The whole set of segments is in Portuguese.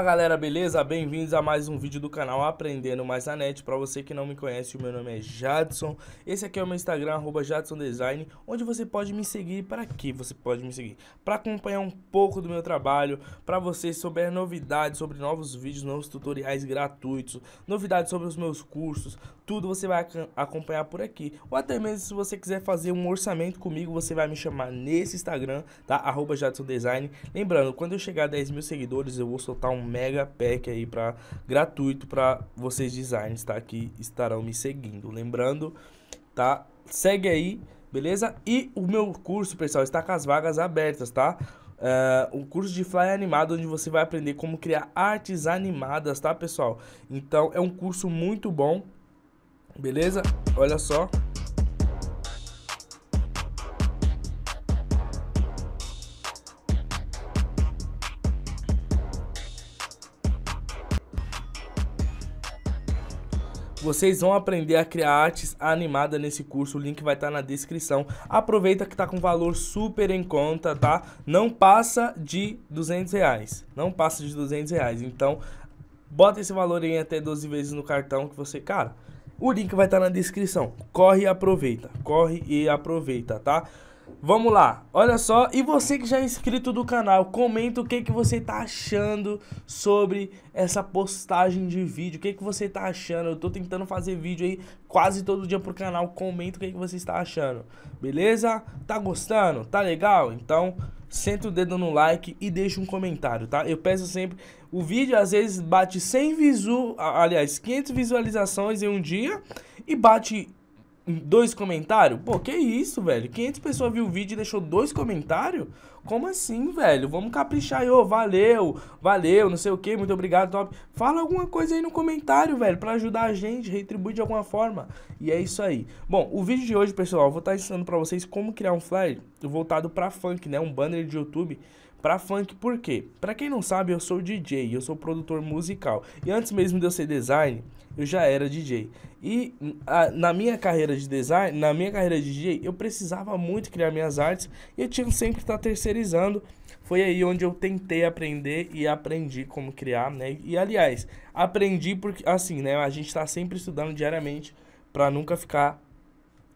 Fala galera, beleza? Bem-vindos a mais um vídeo do canal Aprendendo Mais na Net. Para você que não me conhece, o meu nome é Jadson. Esse aqui é o meu Instagram, arroba JadsonDesign, onde você pode me seguir. Para que você pode me seguir? Para acompanhar um pouco do meu trabalho, para você souber novidades sobre novos vídeos, novos tutoriais gratuitos, novidades sobre os meus cursos, tudo você vai acompanhar por aqui. Ou até mesmo se você quiser fazer um orçamento comigo, você vai me chamar nesse Instagram, tá? Arroba JadsonDesign. Lembrando, quando eu chegar a 10 mil seguidores, eu vou soltar um mega pack aí para gratuito para vocês designers, tá? aqui estarão me seguindo. Lembrando, tá? Segue aí, beleza? E o meu curso, pessoal, está com as vagas abertas, tá? Uh, um curso de flyer animado onde você vai aprender como criar artes animadas, tá, pessoal? Então é um curso muito bom, beleza? Olha só. Vocês vão aprender a criar artes animada nesse curso, o link vai estar tá na descrição. Aproveita que está com valor super em conta, tá? Não passa de 200 reais, não passa de 200 reais. Então, bota esse valor em até 12 vezes no cartão que você, cara, o link vai estar tá na descrição. Corre e aproveita, corre e aproveita, tá? Vamos lá, olha só, e você que já é inscrito do canal, comenta o que, que você tá achando sobre essa postagem de vídeo, o que, que você tá achando, eu tô tentando fazer vídeo aí quase todo dia pro canal, comenta o que, que você está achando, beleza? Tá gostando? Tá legal? Então, senta o dedo no like e deixa um comentário, tá? Eu peço sempre, o vídeo às vezes bate 100 visu, aliás, 500 visualizações em um dia e bate dois comentários? Pô, que isso, velho? 500 pessoas viu o vídeo e deixou dois comentários? Como assim, velho? Vamos caprichar aí, ô, valeu, valeu, não sei o que, muito obrigado, top. Fala alguma coisa aí no comentário, velho, para ajudar a gente, retribui de alguma forma. E é isso aí. Bom, o vídeo de hoje, pessoal, eu vou estar tá ensinando para vocês como criar um flyer voltado para funk, né? Um banner de YouTube para funk, por quê? Para quem não sabe, eu sou DJ, eu sou produtor musical. E antes mesmo de eu ser design, eu já era DJ. E hum, a, na minha carreira de design, na minha carreira de DJ, eu precisava muito criar minhas artes e eu tinha que sempre estar tá terceirizando. Foi aí onde eu tentei aprender e aprendi como criar, né? E aliás, aprendi porque assim, né, a gente está sempre estudando diariamente para nunca ficar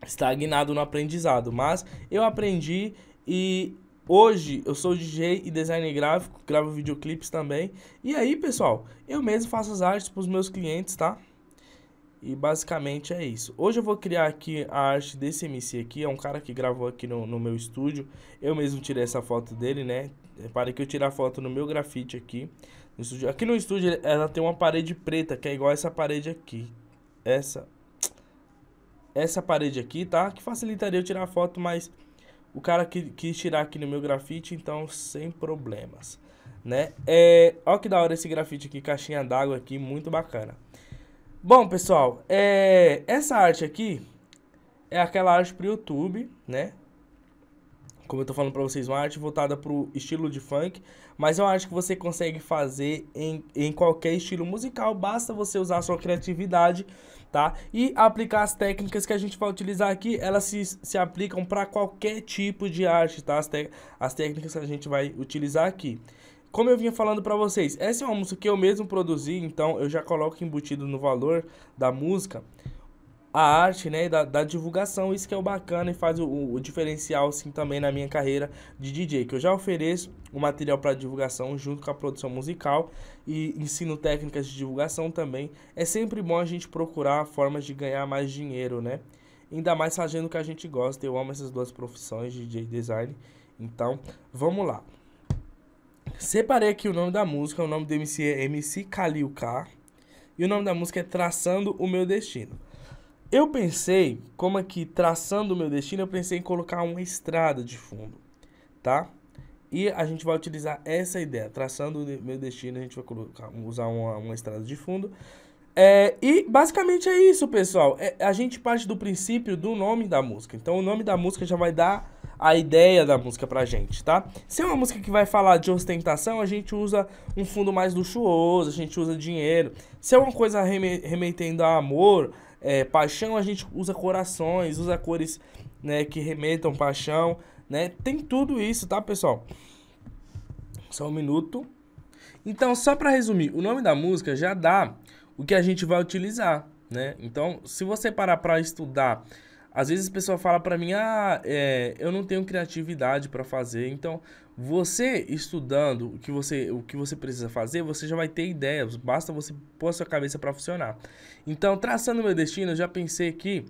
estagnado no aprendizado, mas eu aprendi e Hoje eu sou DJ e designer gráfico, gravo videoclipes também. E aí, pessoal, eu mesmo faço as artes para os meus clientes, tá? E basicamente é isso. Hoje eu vou criar aqui a arte desse MC aqui. É um cara que gravou aqui no, no meu estúdio. Eu mesmo tirei essa foto dele, né? Repare é que eu tirei a foto no meu grafite aqui. No estúdio. Aqui no estúdio ela tem uma parede preta, que é igual essa parede aqui. Essa. Essa parede aqui, tá? Que facilitaria eu tirar a foto, mas o cara que quis tirar aqui no meu grafite, então sem problemas, né? É, ó que da hora esse grafite aqui, caixinha d'água aqui, muito bacana. Bom, pessoal, é, essa arte aqui é aquela arte pro YouTube, né? Como eu tô falando pra vocês, uma arte voltada pro estilo de funk, mas eu acho que você consegue fazer em, em qualquer estilo musical, basta você usar a sua criatividade, tá? E aplicar as técnicas que a gente vai utilizar aqui, elas se, se aplicam para qualquer tipo de arte, tá? As, as técnicas que a gente vai utilizar aqui. Como eu vinha falando para vocês, essa é uma música que eu mesmo produzi, então eu já coloco embutido no valor da música a arte, né, da, da, divulgação, isso que é o bacana e faz o, o, diferencial, assim, também na minha carreira de DJ, que eu já ofereço o material para divulgação junto com a produção musical e ensino técnicas de divulgação também. É sempre bom a gente procurar formas de ganhar mais dinheiro, né? Ainda mais fazendo o que a gente gosta. Eu amo essas duas profissões, DJ e design. Então, vamos lá. Separei aqui o nome da música, o nome do MC é MC Kalil K, e o nome da música é Traçando o Meu Destino. Eu pensei, como aqui traçando o meu destino, eu pensei em colocar uma estrada de fundo, tá? E a gente vai utilizar essa ideia, traçando o meu destino, a gente vai colocar, usar uma, uma estrada de fundo. É, e basicamente é isso, pessoal. É, a gente parte do princípio do nome da música. Então o nome da música já vai dar a ideia da música pra gente, tá? Se é uma música que vai falar de ostentação, a gente usa um fundo mais luxuoso, a gente usa dinheiro. Se é uma coisa remetendo a amor, é, paixão, a gente usa corações, usa cores né, que remetam paixão, né? Tem tudo isso, tá, pessoal? Só um minuto. Então, só para resumir, o nome da música já dá o que a gente vai utilizar, né? Então, se você parar para estudar, às vezes a pessoa fala para mim, ah, é, eu não tenho criatividade para fazer, então você estudando o que você, o que você precisa fazer, você já vai ter ideias, basta você pôr a sua cabeça para funcionar. Então, traçando meu destino, eu já pensei aqui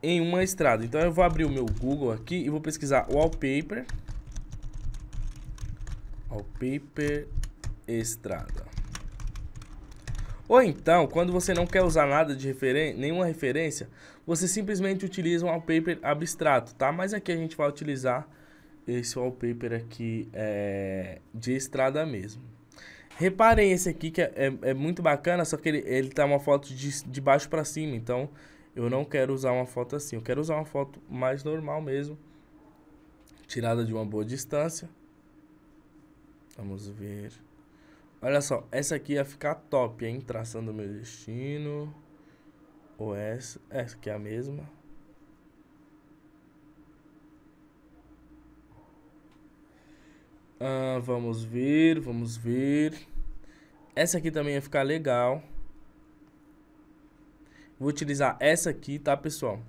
em uma estrada. Então, eu vou abrir o meu Google aqui e vou pesquisar wallpaper. Wallpaper estrada. Ou então, quando você não quer usar nada de referência nenhuma referência, você simplesmente utiliza um wallpaper abstrato, tá? Mas aqui a gente vai utilizar esse wallpaper aqui é de estrada mesmo. Reparem esse aqui que é, é, é muito bacana, só que ele, ele tá uma foto de, de baixo para cima, então eu não quero usar uma foto assim. Eu quero usar uma foto mais normal mesmo, tirada de uma boa distância. Vamos ver. Olha só, essa aqui ia ficar top, hein? Traçando o meu destino. Ou essa, essa é, aqui é a mesma. Ah, vamos ver, vamos ver. Essa aqui também ia ficar legal. Vou utilizar essa aqui, tá, pessoal?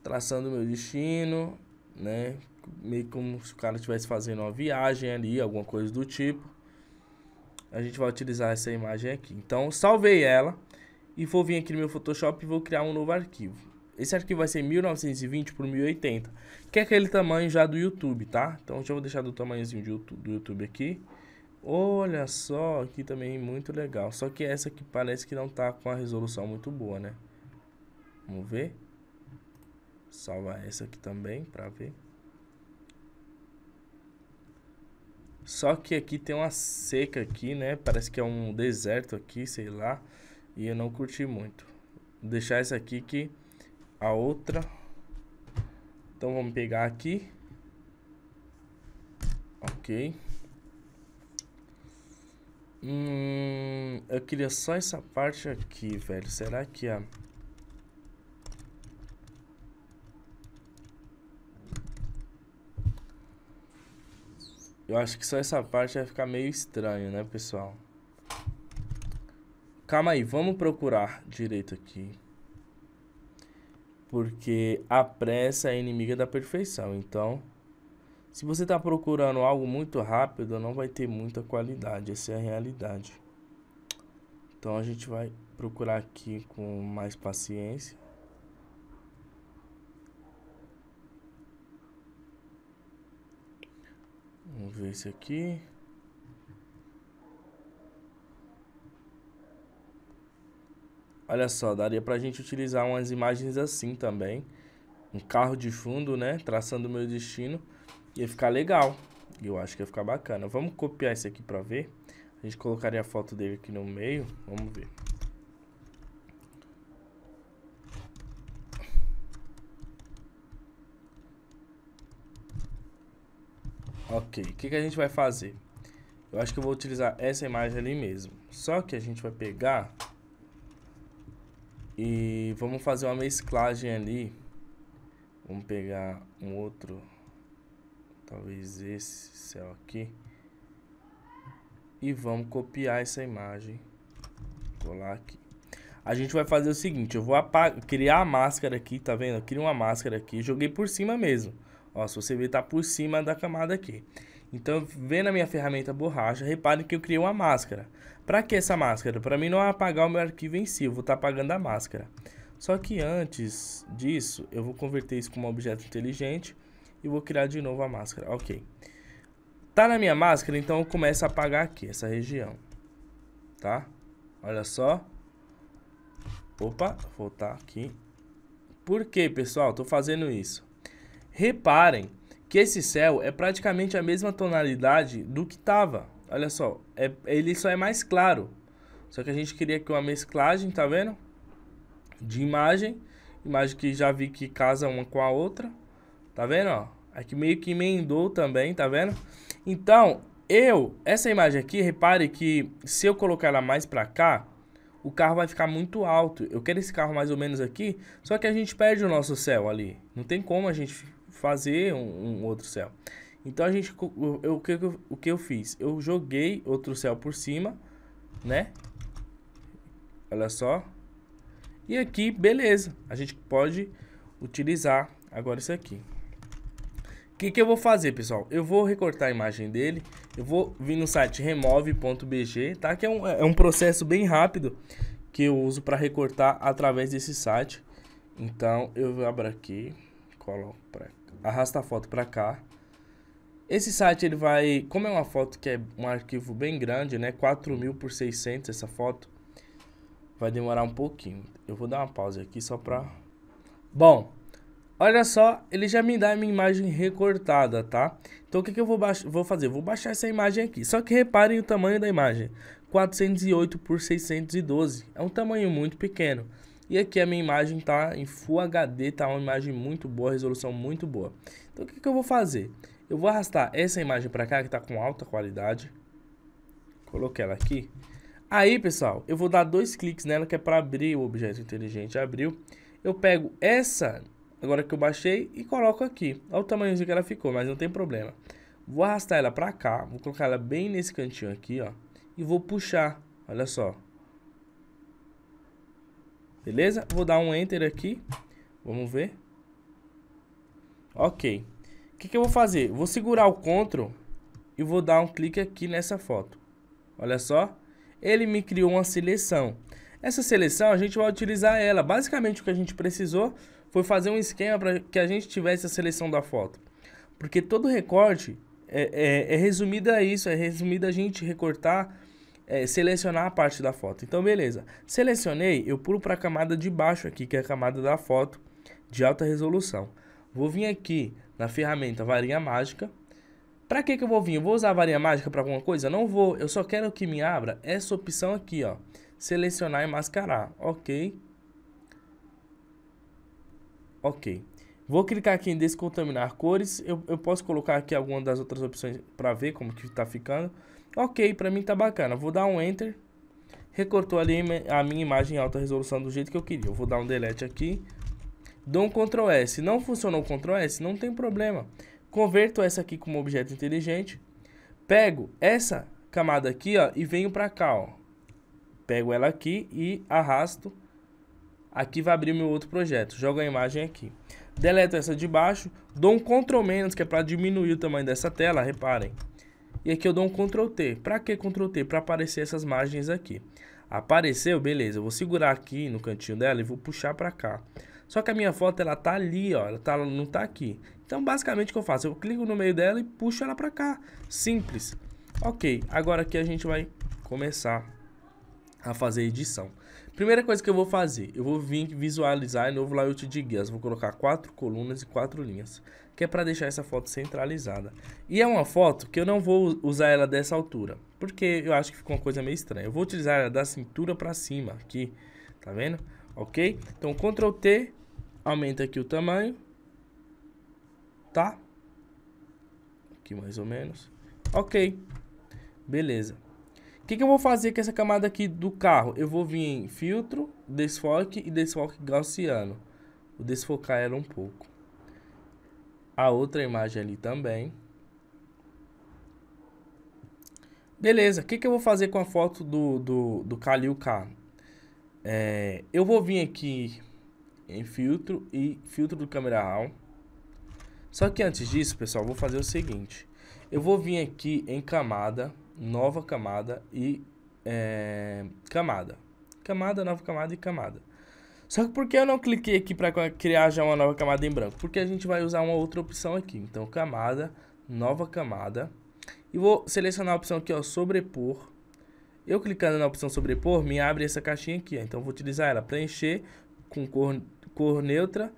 Traçando meu destino, né? Meio como se o cara estivesse fazendo uma viagem ali, alguma coisa do tipo. A gente vai utilizar essa imagem aqui. Então, salvei ela. E vou vir aqui no meu Photoshop e vou criar um novo arquivo. Esse arquivo vai ser 1920 por 1080, que é aquele tamanho já do YouTube, tá? Então já vou deixar do tamanhozinho do YouTube aqui. Olha só, aqui também muito legal. Só que essa aqui parece que não tá com a resolução muito boa, né? Vamos ver. Salva essa aqui também para ver. Só que aqui tem uma seca aqui, né? Parece que é um deserto aqui, sei lá. E eu não curti muito. Vou deixar essa aqui que a outra. Então vamos pegar aqui. Ok. Hum, eu queria só essa parte aqui, velho. Será que a... Eu acho que só essa parte vai ficar meio estranho, né, pessoal? Calma aí, vamos procurar direito aqui porque a pressa é inimiga da perfeição. Então, se você está procurando algo muito rápido, não vai ter muita qualidade. Essa é a realidade. Então, a gente vai procurar aqui com mais paciência. Vamos ver esse aqui. Olha só, daria para a gente utilizar umas imagens assim também. Um carro de fundo, né? Traçando o meu destino. Ia ficar legal. Eu acho que ia ficar bacana. Vamos copiar esse aqui para ver. A gente colocaria a foto dele aqui no meio. Vamos ver. Ok, o que, que a gente vai fazer? Eu acho que eu vou utilizar essa imagem ali mesmo. Só que a gente vai pegar e vamos fazer uma mesclagem ali. Vamos pegar um outro. Talvez esse céu aqui. E vamos copiar essa imagem. Colar aqui. A gente vai fazer o seguinte. Eu vou criar a máscara aqui, tá vendo? Eu criei uma máscara aqui. Joguei por cima mesmo. Ó, se você ver, tá por cima da camada aqui. Então, vendo a minha ferramenta borracha, Reparem que eu criei uma máscara. Para que essa máscara? Para mim não apagar o meu arquivo em si, eu vou estar tá apagando a máscara. Só que antes disso, eu vou converter isso como um objeto inteligente e vou criar de novo a máscara. Ok. Tá na minha máscara, então eu começo a apagar aqui, essa região. Tá? Olha só. Opa, voltar aqui. Por que, pessoal? Estou fazendo isso. Reparem que esse céu é praticamente a mesma tonalidade do que estava. Olha só, é, ele só é mais claro. Só que a gente queria que uma mesclagem, tá vendo? De imagem, imagem que já vi que casa uma com a outra, tá vendo? Ó, aqui é meio que emendou também, tá vendo? Então, eu, essa imagem aqui, repare que se eu colocar ela mais pra cá, o carro vai ficar muito alto. Eu quero esse carro mais ou menos aqui, só que a gente perde o nosso céu ali. Não tem como a gente fazer um, um outro céu. Então a gente, o, o, que, o que eu fiz? Eu joguei outro céu por cima, né? Olha só. E aqui, beleza. A gente pode utilizar agora isso aqui. O que, que eu vou fazer, pessoal? Eu vou recortar a imagem dele. Eu vou vir no site remove.bg, tá? Que é um, é um processo bem rápido que eu uso para recortar através desse site. Então, eu abro aqui, coloco para arrasta a foto para cá. Esse site ele vai, como é uma foto que é um arquivo bem grande, né, 4000 por 600 essa foto, vai demorar um pouquinho. Eu vou dar uma pausa aqui só para Bom, olha só, ele já me dá a minha imagem recortada, tá? Então o que, que eu vou, vou fazer? Vou baixar essa imagem aqui. Só que reparem o tamanho da imagem. 408 por 612. É um tamanho muito pequeno. E aqui a minha imagem tá em Full HD, tá uma imagem muito boa, resolução muito boa. Então o que, que eu vou fazer? Eu vou arrastar essa imagem para cá que tá com alta qualidade. Coloquei ela aqui. Aí, pessoal, eu vou dar dois cliques nela que é para abrir o objeto inteligente. Abriu. Eu pego essa, agora que eu baixei, e coloco aqui. Olha o tamanhozinho que ela ficou, mas não tem problema. Vou arrastar ela para cá, vou colocar ela bem nesse cantinho aqui, ó. E vou puxar, olha só. Beleza? Vou dar um enter aqui. Vamos ver. Ok. O que, que eu vou fazer? Vou segurar o Ctrl e vou dar um clique aqui nessa foto. Olha só. Ele me criou uma seleção. Essa seleção a gente vai utilizar ela. Basicamente o que a gente precisou foi fazer um esquema para que a gente tivesse a seleção da foto. Porque todo recorte é, é, é resumido a isso, é resumido a gente recortar é, selecionar a parte da foto. Então, beleza. Selecionei, eu pulo para a camada de baixo aqui, que é a camada da foto de alta resolução. Vou vir aqui na ferramenta varinha mágica. Para que, que eu vou vir? Eu vou usar a varinha mágica para alguma coisa? Não vou. Eu só quero que me abra essa opção aqui, ó. Selecionar e mascarar. Ok. Ok. Vou clicar aqui em descontaminar cores. Eu, eu posso colocar aqui alguma das outras opções para ver como que está ficando. Ok, pra mim tá bacana. Vou dar um Enter. Recortou ali a minha imagem em alta resolução do jeito que eu queria. Eu vou dar um Delete aqui. Dou um Ctrl S. Não funcionou o Ctrl S? Não tem problema. Converto essa aqui como objeto inteligente. Pego essa camada aqui, ó, e venho pra cá, ó. Pego ela aqui e arrasto. Aqui vai abrir meu outro projeto. Jogo a imagem aqui. Deleto essa de baixo. Dou um Ctrl menos, que é para diminuir o tamanho dessa tela, reparem. E aqui eu dou um Ctrl T. Para que Ctrl T? Para aparecer essas margens aqui. Apareceu? Beleza. Eu vou segurar aqui no cantinho dela e vou puxar para cá. Só que a minha foto ela tá ali, ó, ela tá, ela não tá aqui. Então basicamente o que eu faço? Eu clico no meio dela e puxo ela para cá. Simples. Ok, agora aqui a gente vai começar a fazer edição. Primeira coisa que eu vou fazer, eu vou vir visualizar em novo layout de guias. Vou colocar quatro colunas e quatro linhas que é para deixar essa foto centralizada. E é uma foto que eu não vou usar ela dessa altura, porque eu acho que ficou uma coisa meio estranha. Eu vou utilizar ela da cintura para cima aqui, tá vendo? Ok? Então Ctrl T, aumenta aqui o tamanho, tá? Aqui mais ou menos. Ok, beleza. O que, que eu vou fazer com essa camada aqui do carro? Eu vou vir em filtro, desfoque e desfoque gaussiano. Vou desfocar ela um pouco a outra imagem ali também. Beleza, o que, que eu vou fazer com a foto do, do, do Kalil K? É, eu vou vir aqui em filtro e filtro do câmera raw. Só que antes disso, pessoal, vou fazer o seguinte. Eu vou vir aqui em camada, nova camada e é, camada. Camada, nova camada e camada. Só que por que eu não cliquei aqui para criar já uma nova camada em branco? Porque a gente vai usar uma outra opção aqui. Então, camada, nova camada. E vou selecionar a opção aqui, ó, sobrepor. Eu clicando na opção sobrepor, me abre essa caixinha aqui, ó. Então, vou utilizar ela, para encher com cor, cor neutra,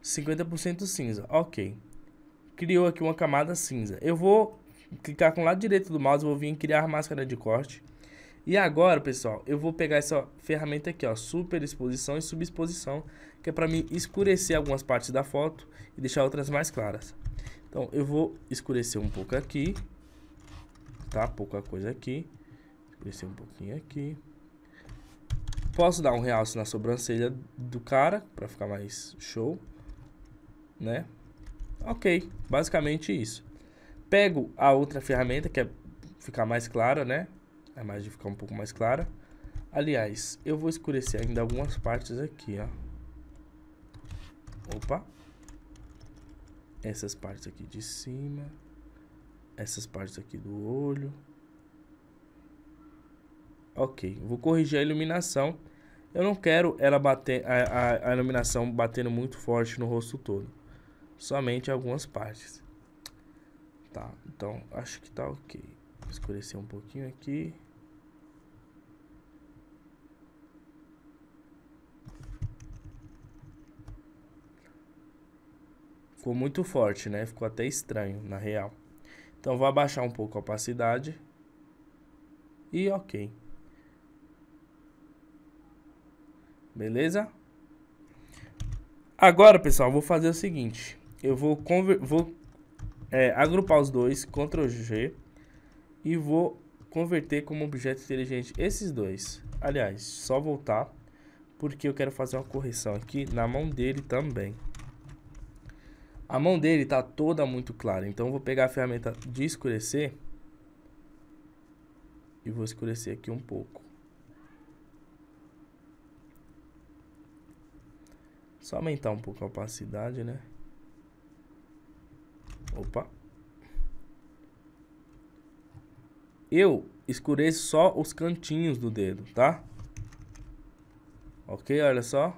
50% cinza. Ok. Criou aqui uma camada cinza. Eu vou clicar com o lado direito do mouse, vou vir em criar máscara de corte. E agora, pessoal, eu vou pegar essa ferramenta aqui, ó, super exposição e subexposição, que é para mim escurecer algumas partes da foto e deixar outras mais claras. Então, eu vou escurecer um pouco aqui, tá? Pouca coisa aqui. Escurecer um pouquinho aqui. Posso dar um realce na sobrancelha do cara, para ficar mais show, né? Ok, basicamente isso. Pego a outra ferramenta, que é ficar mais clara, né? É mais de ficar um pouco mais clara. Aliás, eu vou escurecer ainda algumas partes aqui, ó. Opa. Essas partes aqui de cima. Essas partes aqui do olho. Ok, vou corrigir a iluminação. Eu não quero ela bater a, a, a, iluminação batendo muito forte no rosto todo. Somente algumas partes. Tá, então acho que tá ok. Vou escurecer um pouquinho aqui. Ficou muito forte, né? Ficou até estranho, na real. Então vou abaixar um pouco a opacidade. E ok. Beleza? Agora, pessoal, vou fazer o seguinte. Eu vou, vou é, agrupar os dois, Ctrl G. E vou converter como objeto inteligente esses dois. Aliás, só voltar. Porque eu quero fazer uma correção aqui na mão dele também. A mão dele tá toda muito clara, então eu vou pegar a ferramenta de escurecer e vou escurecer aqui um pouco. Só aumentar um pouco a opacidade, né? Opa. Eu escureço só os cantinhos do dedo, tá? Ok, olha só.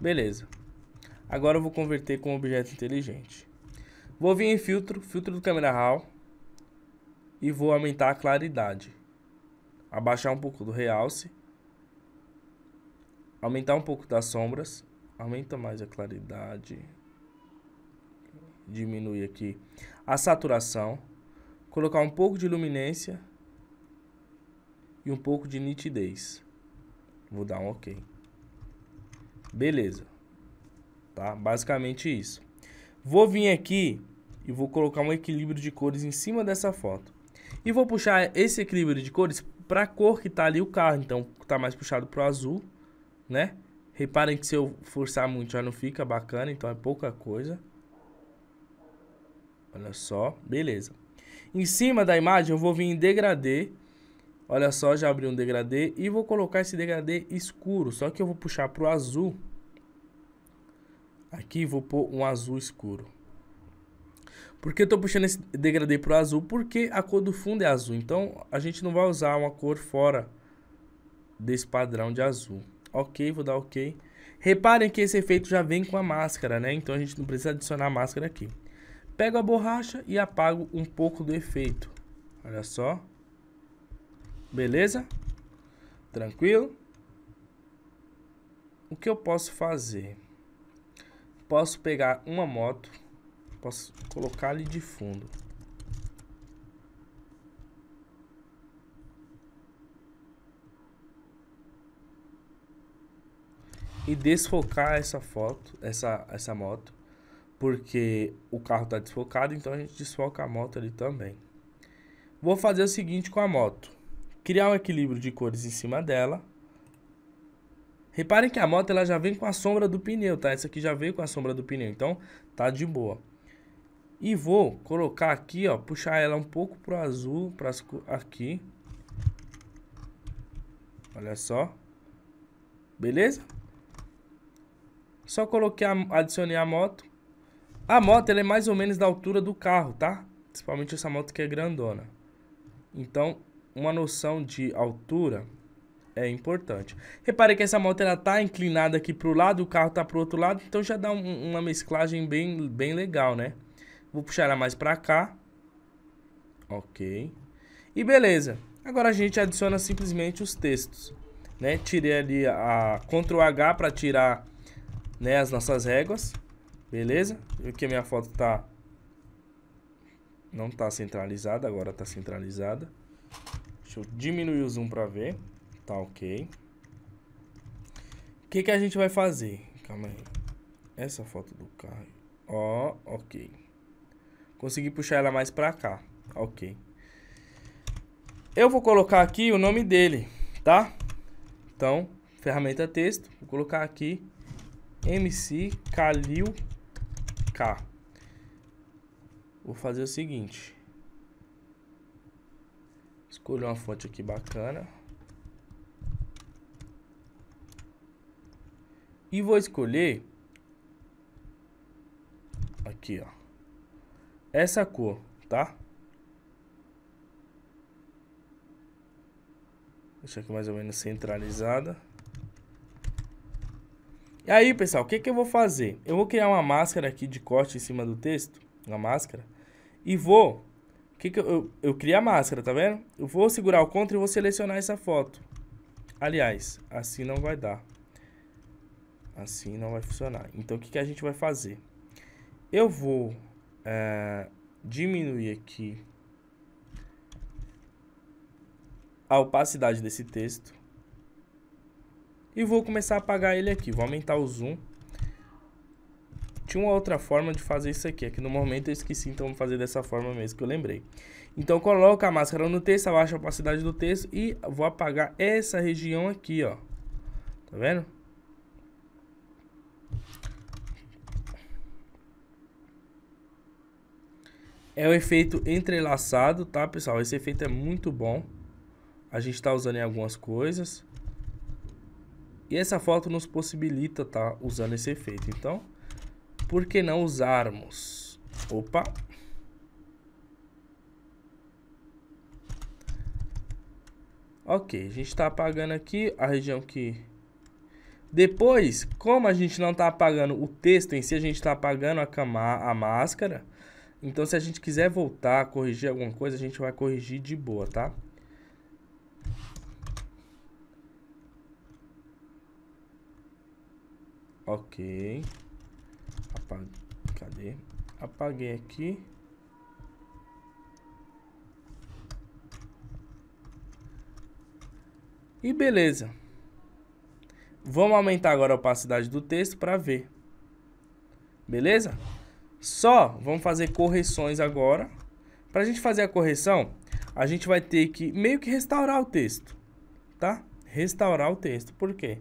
Beleza. Agora eu vou converter com um objeto inteligente. Vou vir em filtro, filtro do câmera RAW e vou aumentar a claridade. Abaixar um pouco do realce. Aumentar um pouco das sombras. Aumenta mais a claridade. Diminui aqui a saturação. Colocar um pouco de luminância e um pouco de nitidez. Vou dar um OK. Beleza. Tá? Basicamente isso. Vou vir aqui e vou colocar um equilíbrio de cores em cima dessa foto. E vou puxar esse equilíbrio de cores para a cor que está ali o carro. Então, está mais puxado para o azul, né? Reparem que se eu forçar muito já não fica bacana, então é pouca coisa. Olha só, beleza. Em cima da imagem eu vou vir em degradê Olha só, já abri um degradê e vou colocar esse degradê escuro, só que eu vou puxar para o azul. Aqui vou pôr um azul escuro. Por que eu estou puxando esse degradê para o azul? Porque a cor do fundo é azul, então a gente não vai usar uma cor fora desse padrão de azul. Ok, vou dar ok. Reparem que esse efeito já vem com a máscara, né? Então a gente não precisa adicionar a máscara aqui. Pego a borracha e apago um pouco do efeito. Olha só. Beleza? Tranquilo? O que eu posso fazer? Posso pegar uma moto, posso colocar ali de fundo. E desfocar essa foto, essa, essa moto, porque o carro está desfocado, então a gente desfoca a moto ali também. Vou fazer o seguinte com a moto criar um equilíbrio de cores em cima dela. Reparem que a moto ela já vem com a sombra do pneu, tá? Essa aqui já veio com a sombra do pneu, então tá de boa. E vou colocar aqui, ó, puxar ela um pouco pro azul, pras, aqui. Olha só. Beleza? Só coloquei, a, adicionei a moto. A moto, ela é mais ou menos da altura do carro, tá? Principalmente essa moto que é grandona. Então, uma noção de altura é importante. Repare que essa moto ela tá inclinada aqui para o lado, o carro está para o outro lado, então já dá um, uma mesclagem bem, bem legal, né? Vou puxar ela mais para cá. Ok. E beleza. Agora a gente adiciona simplesmente os textos, né? Tirei ali a, Ctrl H para tirar né, as nossas réguas. Beleza? Porque que a minha foto tá não tá centralizada, agora tá centralizada eu diminuir o zoom para ver. Tá ok. O que, que a gente vai fazer? Calma aí. Essa foto do carro. Ó, ok. Consegui puxar ela mais para cá. Ok. Eu vou colocar aqui o nome dele, tá? Então, ferramenta texto. Vou colocar aqui MC Kalil K. Vou fazer o seguinte. Escolho uma fonte aqui bacana. E vou escolher aqui, ó. Essa cor, tá? Deixa aqui mais ou menos centralizada. E aí, pessoal, o que, que eu vou fazer? Eu vou criar uma máscara aqui de corte em cima do texto, uma máscara, e vou que, que eu, eu, eu criei a máscara, tá vendo? Eu vou segurar o Ctrl e vou selecionar essa foto. Aliás, assim não vai dar. Assim não vai funcionar. Então, o que, que a gente vai fazer? Eu vou é, diminuir aqui a opacidade desse texto. E vou começar a apagar ele aqui. Vou aumentar o zoom. Tinha uma outra forma de fazer isso aqui, aqui é no momento eu esqueci, então vou fazer dessa forma mesmo que eu lembrei. Então coloca a máscara no texto, abaixa a opacidade do texto e vou apagar essa região aqui, ó. Tá vendo? É o efeito entrelaçado, tá, pessoal? Esse efeito é muito bom. A gente tá usando em algumas coisas. E essa foto nos possibilita tá usando esse efeito. Então, por que não usarmos? Opa! Ok, a gente está apagando aqui a região que... Depois, como a gente não está apagando o texto em si, a gente está apagando a, cama, a máscara. Então, se a gente quiser voltar, corrigir alguma coisa, a gente vai corrigir de boa, tá? Ok. Cadê? Apaguei aqui. E beleza. Vamos aumentar agora a opacidade do texto para ver. Beleza? Só vamos fazer correções agora. Para a gente fazer a correção, a gente vai ter que meio que restaurar o texto, tá? Restaurar o texto. Por quê?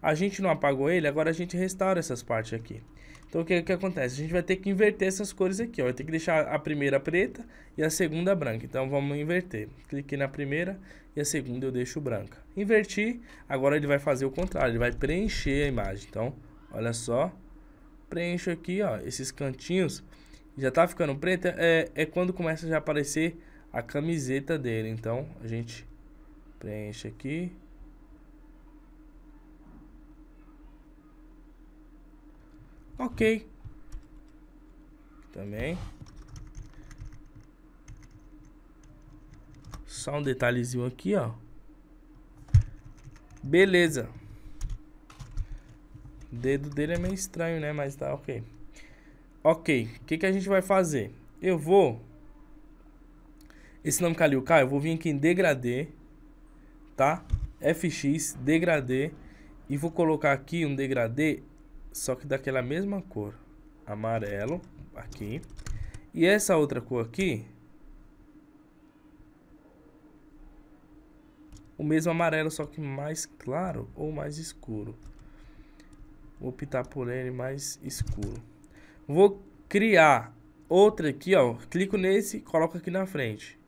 A gente não apagou ele, agora a gente restaura essas partes aqui. Então o que, que acontece? A gente vai ter que inverter essas cores aqui, ó. Vai ter que deixar a primeira preta e a segunda branca. Então vamos inverter. Cliquei na primeira e a segunda eu deixo branca. Inverti, agora ele vai fazer o contrário, ele vai preencher a imagem. Então, olha só, preencho aqui, ó, esses cantinhos. Já tá ficando preta, é, é quando começa a aparecer a camiseta dele. Então a gente preenche aqui, Ok. Também. Só um detalhezinho aqui, ó. Beleza. O dedo dele é meio estranho, né? Mas tá ok. Ok. O que, que a gente vai fazer? Eu vou... Esse nome Kalil cara. eu vou vir aqui em degradê, tá? FX, degradê. E vou colocar aqui um degradê só que daquela mesma cor, amarelo aqui. E essa outra cor aqui, o mesmo amarelo, só que mais claro ou mais escuro. Vou optar por ele mais escuro. Vou criar outra aqui, ó. Clico nesse, coloca aqui na frente.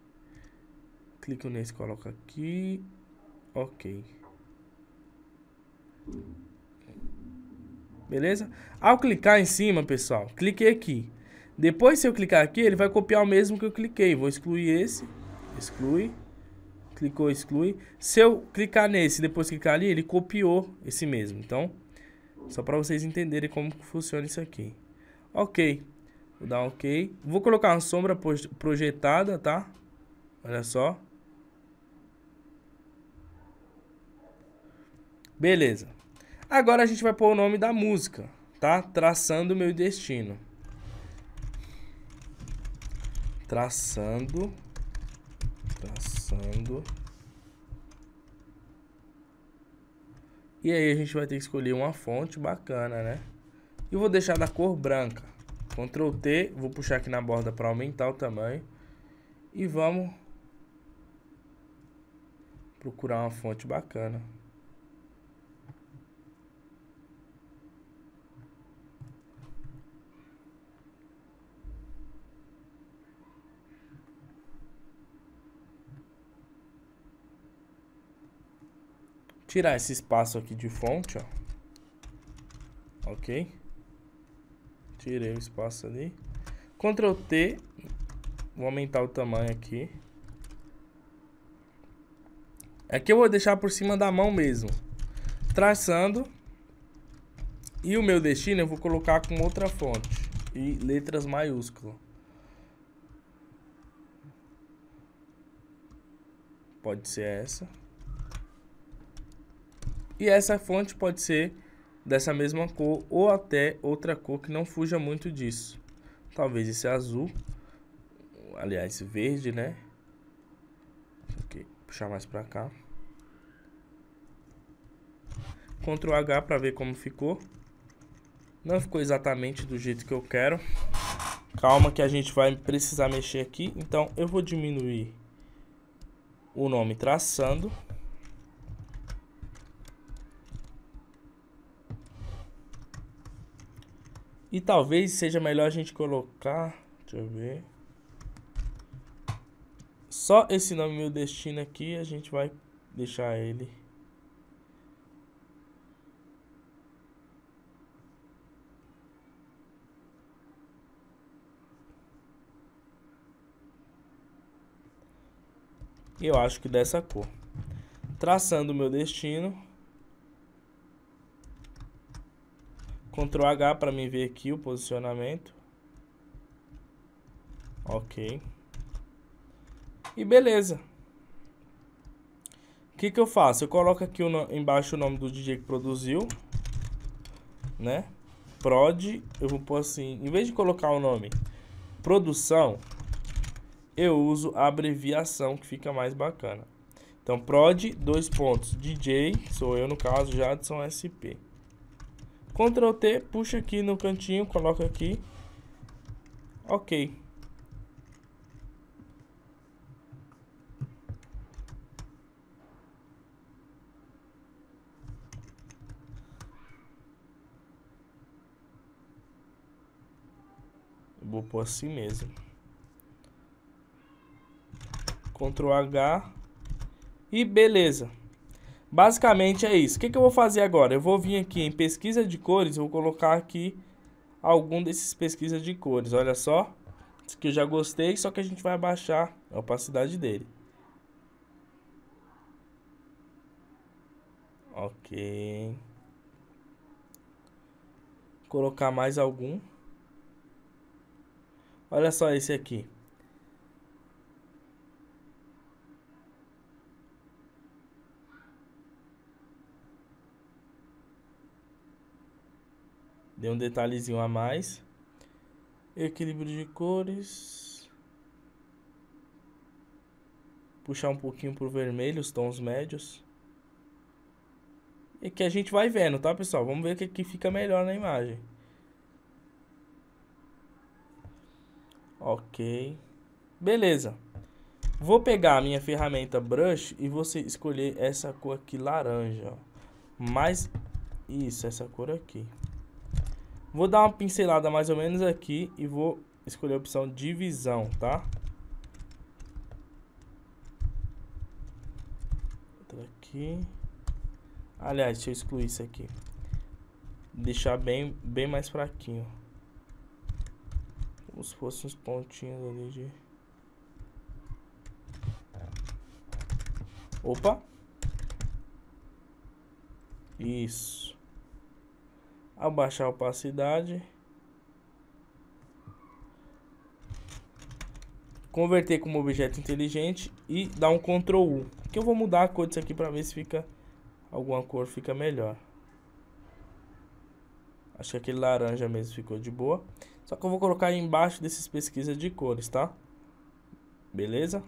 Clico nesse, coloca aqui. Ok beleza? Ao clicar em cima, pessoal, cliquei aqui. Depois, se eu clicar aqui, ele vai copiar o mesmo que eu cliquei. Vou excluir esse, exclui, clicou, exclui. Se eu clicar nesse e depois clicar ali, ele copiou esse mesmo. Então, só para vocês entenderem como funciona isso aqui. Ok, vou dar ok. Vou colocar uma sombra projetada, tá? Olha só. Beleza. Agora a gente vai pôr o nome da música, tá? Traçando meu destino. Traçando. Traçando. E aí a gente vai ter que escolher uma fonte bacana, né? E vou deixar da cor branca. Ctrl T, vou puxar aqui na borda para aumentar o tamanho. E vamos procurar uma fonte bacana. tirar esse espaço aqui de fonte, ó. Ok? Tirei o espaço ali. Ctrl T. Vou aumentar o tamanho aqui. Aqui eu vou deixar por cima da mão mesmo. Traçando. E o meu destino eu vou colocar com outra fonte. E letras maiúsculas. Pode ser essa. E essa fonte pode ser dessa mesma cor ou até outra cor que não fuja muito disso. Talvez esse azul, aliás, verde, né? Aqui, puxar mais para cá. Ctrl H para ver como ficou. Não ficou exatamente do jeito que eu quero. Calma que a gente vai precisar mexer aqui. Então eu vou diminuir o nome traçando. E talvez seja melhor a gente colocar. Deixa eu ver. Só esse nome meu destino aqui, a gente vai deixar ele. Eu acho que dessa cor. Traçando o meu destino. Ctrl H para mim ver aqui o posicionamento. Ok. E beleza. O que, que eu faço? Eu coloco aqui o embaixo o nome do DJ que produziu. Né? Prod. Eu vou pôr assim. Em vez de colocar o nome produção, eu uso a abreviação que fica mais bacana. Então, prod, dois pontos, DJ, sou eu no caso, Jadson SP. Ctrl T, puxa aqui no cantinho, coloca aqui. Ok. Vou pôr assim mesmo. Ctrl H. E beleza. Basicamente é isso. O que, que eu vou fazer agora? Eu vou vir aqui em pesquisa de cores, vou colocar aqui algum desses pesquisas de cores. Olha só, Esse que eu já gostei, só que a gente vai abaixar a opacidade dele. Ok. Colocar mais algum. Olha só esse aqui. Dei um detalhezinho a mais. Equilíbrio de cores. Puxar um pouquinho pro vermelho, os tons médios. E que a gente vai vendo, tá, pessoal? Vamos ver o que, que fica melhor na imagem. Ok. Beleza. Vou pegar a minha ferramenta Brush e você escolher essa cor aqui, laranja. Mais isso, essa cor aqui. Vou dar uma pincelada mais ou menos aqui e vou escolher a opção divisão, tá? Aqui. Aliás, deixa eu excluir isso aqui. Deixar bem, bem mais fraquinho. Como se fossem uns pontinhos ali de... Opa! Isso abaixar a opacidade, converter como objeto inteligente e dar um Ctrl U. Que eu vou mudar a cor disso aqui para ver se fica alguma cor fica melhor. Acho que aquele laranja mesmo ficou de boa. Só que eu vou colocar embaixo desses pesquisas de cores, tá? Beleza?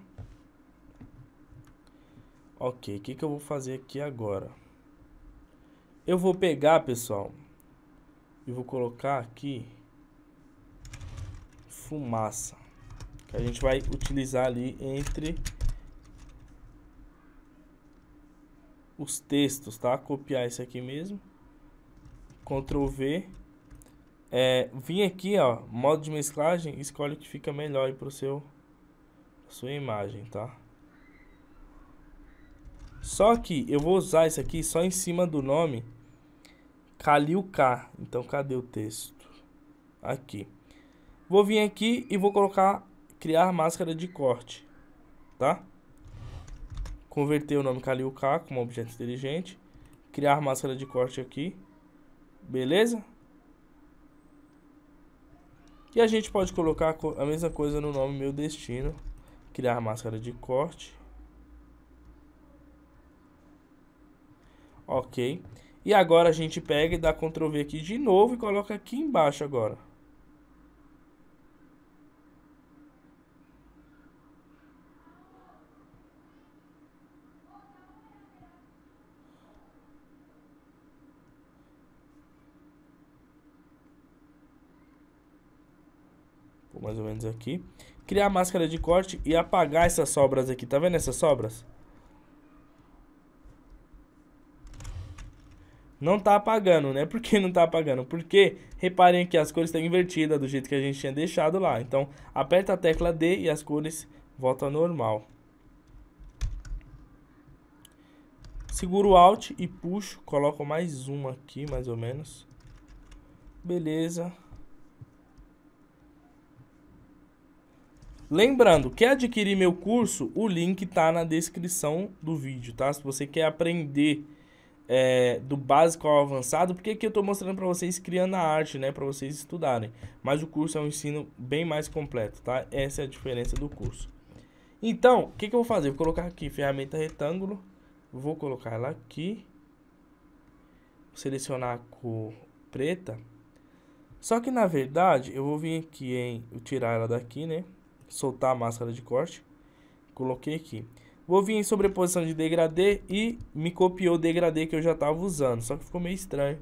Ok, o que, que eu vou fazer aqui agora? Eu vou pegar, pessoal, e vou colocar aqui fumaça. Que a gente vai utilizar ali entre os textos, tá? Copiar esse aqui mesmo. Ctrl V. É, vim aqui, ó, modo de mesclagem, escolhe o que fica melhor para o seu sua imagem, tá? Só que eu vou usar isso aqui só em cima do nome Kalil K. Então, cadê o texto? Aqui. Vou vir aqui e vou colocar criar máscara de corte, tá? Converter o nome Kalil K como objeto inteligente. Criar máscara de corte aqui. Beleza? E a gente pode colocar a mesma coisa no nome meu destino. Criar máscara de corte. Ok. E agora a gente pega e dá Ctrl V aqui de novo e coloca aqui embaixo agora. mais ou menos aqui. Criar máscara de corte e apagar essas sobras aqui. Tá vendo essas sobras? não tá apagando, né? Por que não tá apagando? Porque, reparem que as cores estão invertidas do jeito que a gente tinha deixado lá. Então, aperta a tecla D e as cores voltam ao normal. Seguro Alt e puxo, coloco mais uma aqui, mais ou menos. Beleza. Lembrando, quer adquirir meu curso? O link tá na descrição do vídeo, tá? Se você quer aprender é, do básico ao avançado, porque aqui eu estou mostrando para vocês criando a arte, né, para vocês estudarem. Mas o curso é um ensino bem mais completo, tá? Essa é a diferença do curso. Então, o que, que eu vou fazer? Vou colocar aqui ferramenta retângulo, vou colocar ela aqui, selecionar a cor preta. Só que na verdade, eu vou vir aqui em tirar ela daqui, né? Soltar a máscara de corte, coloquei aqui. Vou vir em sobreposição de degradê e me copiou o degradê que eu já estava usando. Só que ficou meio estranho.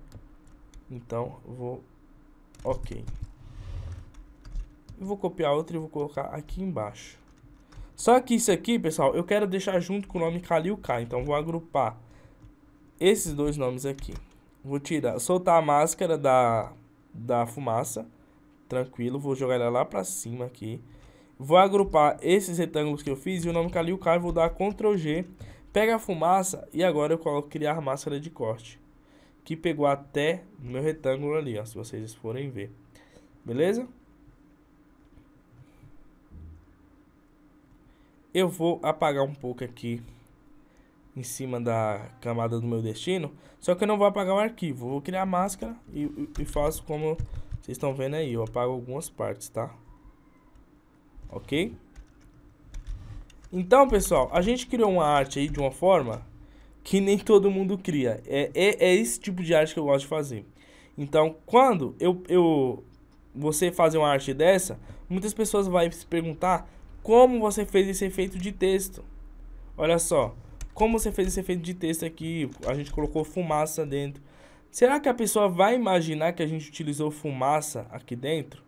Então, vou... Ok. Eu vou copiar outro e vou colocar aqui embaixo. Só que isso aqui, pessoal, eu quero deixar junto com o nome Kalil K. Então, vou agrupar esses dois nomes aqui. Vou tirar, soltar a máscara da, da fumaça. Tranquilo, vou jogar ela lá pra cima aqui. Vou agrupar esses retângulos que eu fiz e o nome Calil K cara vou dar Ctrl G. Pega a fumaça e agora eu coloco criar máscara de corte. Que pegou até no meu retângulo ali, ó, se vocês forem ver. Beleza? Eu vou apagar um pouco aqui em cima da camada do meu destino. Só que eu não vou apagar o arquivo. Vou criar a máscara e, e, e faço como vocês estão vendo aí. Eu apago algumas partes, tá? ok? Então, pessoal, a gente criou uma arte aí de uma forma que nem todo mundo cria. É, é, é esse tipo de arte que eu gosto de fazer. Então, quando eu, eu você fazer uma arte dessa, muitas pessoas vão se perguntar como você fez esse efeito de texto. Olha só, como você fez esse efeito de texto aqui, a gente colocou fumaça dentro. Será que a pessoa vai imaginar que a gente utilizou fumaça aqui dentro?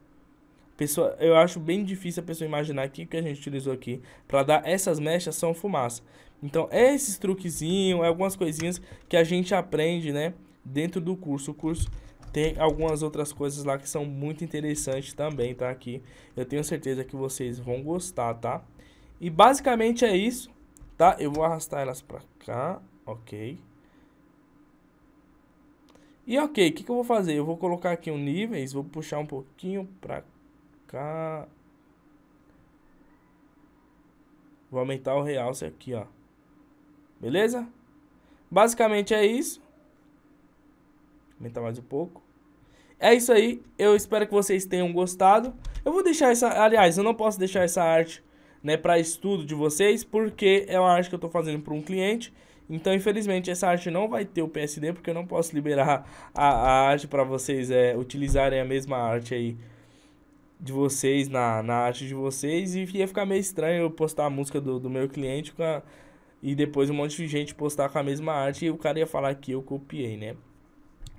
Pessoa, eu acho bem difícil a pessoa imaginar que o que a gente utilizou aqui para dar essas mechas são fumaça. Então, é esses truquezinhos, é algumas coisinhas que a gente aprende, né, dentro do curso. O curso tem algumas outras coisas lá que são muito interessantes também, tá aqui. Eu tenho certeza que vocês vão gostar, tá? E basicamente é isso, tá? Eu vou arrastar elas para cá, OK? E ok, o que, que eu vou fazer? Eu vou colocar aqui um níveis, vou puxar um pouquinho para Vou aumentar o realce aqui, ó. Beleza? Basicamente é isso. Aumentar mais um pouco. É isso aí. Eu espero que vocês tenham gostado. Eu vou deixar essa... Aliás, eu não posso deixar essa arte né, para estudo de vocês, porque é uma arte que eu estou fazendo para um cliente. Então, infelizmente, essa arte não vai ter o PSD, porque eu não posso liberar a, a arte para vocês é, utilizarem a mesma arte aí de vocês, na, na arte de vocês, e ia ficar meio estranho eu postar a música do, do meu cliente com a, e depois um monte de gente postar com a mesma arte e o cara ia falar que eu copiei, né?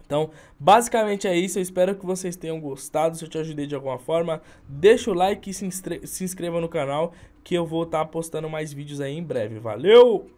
Então, basicamente é isso. Eu espero que vocês tenham gostado. Se eu te ajudei de alguma forma, deixa o like e se, se inscreva no canal que eu vou estar tá postando mais vídeos aí em breve. Valeu!